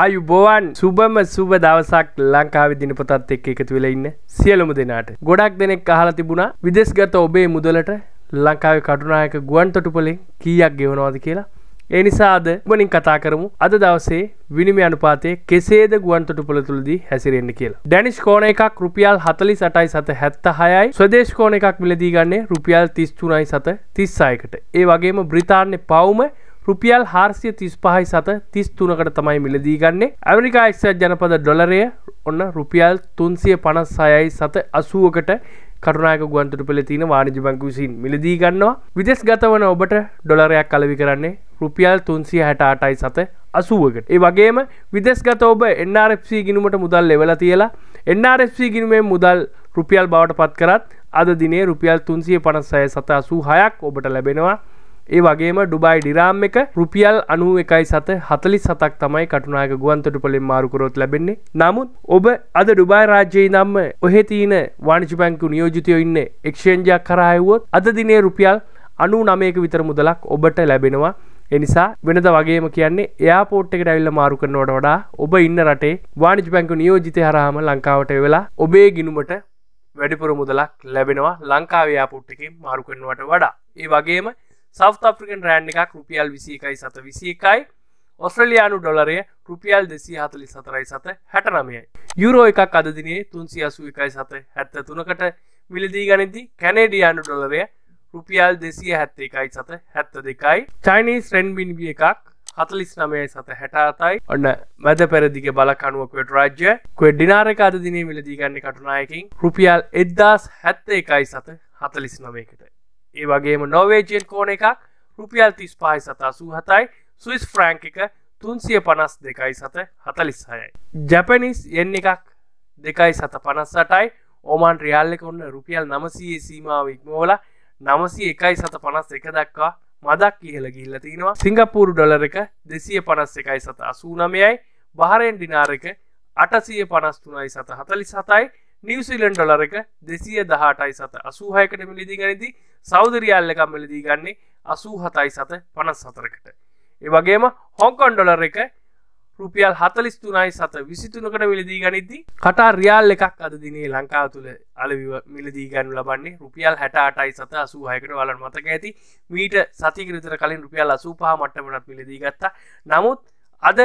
අයුබෝවන් සුබම සුබ දවසක් ලංකාවේ දිනපොතත් එක්ක එකතු වෙලා ඉන්න සියලුම දෙනාට ගොඩක් දෙනෙක් අහලා තිබුණා විදේශගත ඔබේ මුදලට ලංකාවේ කටුනායක ගුවන්තොටුපලෙන් කීයක් ගෙවනවාද කියලා ඒ නිසාද උබනින් කතා කරමු අද දවසේ විනිම අනුපාතය කෙසේද ගුවන්තොටුපළ තුළදී හැසිරෙන්න්න කියලා. ඩැනිස් කෝන එකක් රුපියල් හතලි සටයි සත හැත්ත හයයි ස්වදේශ කෝන එකක් මිලදී ගන්නේ රුපියල් තිස්තුනයි සත තිස්සායකට. ඒ වගේම බ්‍රතාන්‍ය පවුම රුපියල් හාර්සිය තිස් පහයි සත තිස් තුනකට තමයි මිලදී ගන්නේ ඇමරිකා එක්සත් ජනපද ඩොලරය ඔන්න රුපියල් තුන්සිය පනස් සයයි සත අසුවකට කරුණාක ගුවන්තුට පෙළ තියෙන වාණිජ බංක විසින් මිලදී ගන්නවා විදෙස් ගතවන ඔබට ඩොලරයක් කලවි කරන්නේ රුපියල් තුන්සිය හැට අටයි සත අසුවකට ඒ වගේම විදෙස් ගත ඔබ එන්නRFC ගිනුමට මුදල් ලෙවලා තියලා එන්නRFC ගිනුමේ මුදල් රුපියල් බවට පත් කරත් අද දිනේ රුපියල් තුන්සිය පනස් සය සත අසූ හයක් ඔබට ලැබෙනවා ඒ වගේම ඩුබයි ඩිරාම් එක රුපියල් අනුව එකයි සත හතලි සතක් තමයි කටුනාක ගුවන්තොට පොලින් මාරුකරොත් ලැබෙන්නේ නමුත් ඔබ අද ඩුබයි රාජ්‍යයේ නම් ඔහෙ තියන වාණිජ බැංකු නියෝජිතයෝ ඉන්න එක්ෂේන්ජයක් කරායවුවොත් අද දිනේ රුපියල් අනු නමයක විතර මුදලක් ඔබට ලැබෙනවා එනිසා වෙනද වගේම කියන්නේ එයාපෝට් එකට ඇවිල්ලා මාරු කරනවට වඩා ඔබ ඉන්න රටේ වාණිජ බැංකු නියෝජිතය හරහාම ලංකාවට වෙලා ඔබේ ගිණුමට වැඩිපුර මුදලක් ලැබෙනවා ලංකාවේ එයාපෝට් එකේ මාරු කරනවට වඩා ඒ වගේම සෞ අප්‍රිකන් රෑන්් එකක් රුපියල් විසි එකයි සත විසි එකයි ඔස්ට්‍රලයානු ඩොලරය රුපියල් දෙසී හතලි සතරයි සත හැට නමයයි යුරෝ එකක් අදදිනේ තුන්සි අසු එකයි සත හැත්ත තුනකට මිලදී ගනිදි කැනේඩියයානු ඩොලරය රුපියල් දෙසිය හැත්ත එකයි සත හැත්ත දෙකයි චයිනිස් රෙන් බින්බිය එකක් හතලිස් නමයයි සත හැටාතයි ඔන්න මැද පැරදිග බලකනුවකට රාජ්‍ය කොඩ්ඩිනාරක අදදිනේ මිලදීගන්න කටුනායකින් රුපියල් එද්දාස් හැත්ත එකයි සත හතලිස් නමයකට ඒ වගේම නොවේජයෙන් කෝන එකක් රුපියල් තිස් පායි සතාසූ හතයි සුවිස් ෆ්‍රෑන්ක් එක තුන්සිය පනස් දෙකයි සත හතලිස් හයයි. ජැපනිස් එන් එකක් දෙකයි සත පනස් සටයි ඕමාන් ්‍රියල්ලෙක ඔන්න රුපියල් නමසයේ සීමාව ඉක්මෝල නමසි එකයි සත පනස් එක දක්වා මදක් කියල ගිල්ල තිනවා සිංගපූරු ඩොලර එක දෙසිය පනස් එකයි සත අසූනමයයි බහරෙන් ඩිනාරක අටසිය පනස්තුනයි සත හතලි සතයි නිවසිලන් ඩොලරක දෙසිය දහටයි සත අසූහයකට මිලිදී ගනිදී සෞදරයාල්ලක මිලදී ගන්නේ අසූ හතයි සත පනස් සතරකට. ඒවගේම හොංකොන් ඩොලර එක රුපියල් හතලිස් තුනයි සත විසිතුනකට මිලදී ගනිදී කටා රියල් එකක් අද දිනේ ලංකාව තුළ අලවිව මිලදී ගන්නු ලබන්නේ රුපියල් හැට අටයි සත අසූහයකට වලන් මතක ඇති මීට සතිකරතර කලින් රුපියල් අසූපහ මට්ටමටත් මිලදී ගත්තා නමුත් අද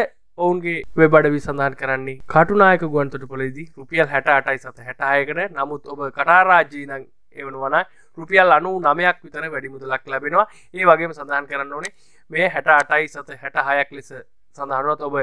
ඔවුන්ගේ වෙබඩවි සඳහන් කරන්නේ කටුනායක ගුවන්තොට පොලේදී රුපියල් හැට අටයි සත හැටායකට නමුත් ඔබ කටාරාජී නං එවන වනයි රුපියල් අනු නමයක් විතර වැඩිමුදලක් ලැබෙනවා ඒ වගේම සඳහන් කරන්න ඕනේ මේ හැට අටයි සත හැට හයක් ලෙස සඳහනුවත් ඔබ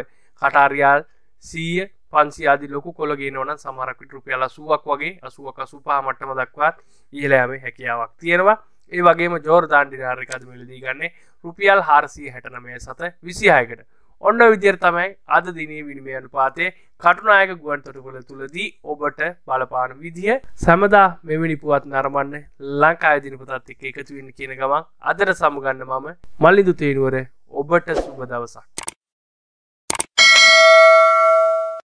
කටාරියල් සීය පන්සියාද ලොකු කොළගේ නොන සමරකට රුපියල සුවක් වගේ අසුවක සුපා මට්ටම දක්වත් ඉහලෑම හැකියාවක් තියෙනවා ඒ වගේම ජෝර්ධාන්ඩිනාර්කද මිලදී ගන්නේ රුපියල් හාරසිය හැටනමය සත විසිහයකට ඔන්න විදිර තමයි අද දිනේ විනිමය අනුපාතය කටුනායක ගුවන් තොටකොළ තුළදී ඔබට බලපාන විදිහ සැමදා මෙමනි පුවත් නරමන්න ලංකා අයදිනපතත් එක එකතුවන්න කියන ගමක් අදර සමගන්න මම මල්ලිදු තේනුවර ඔබට සුබ දවසක්.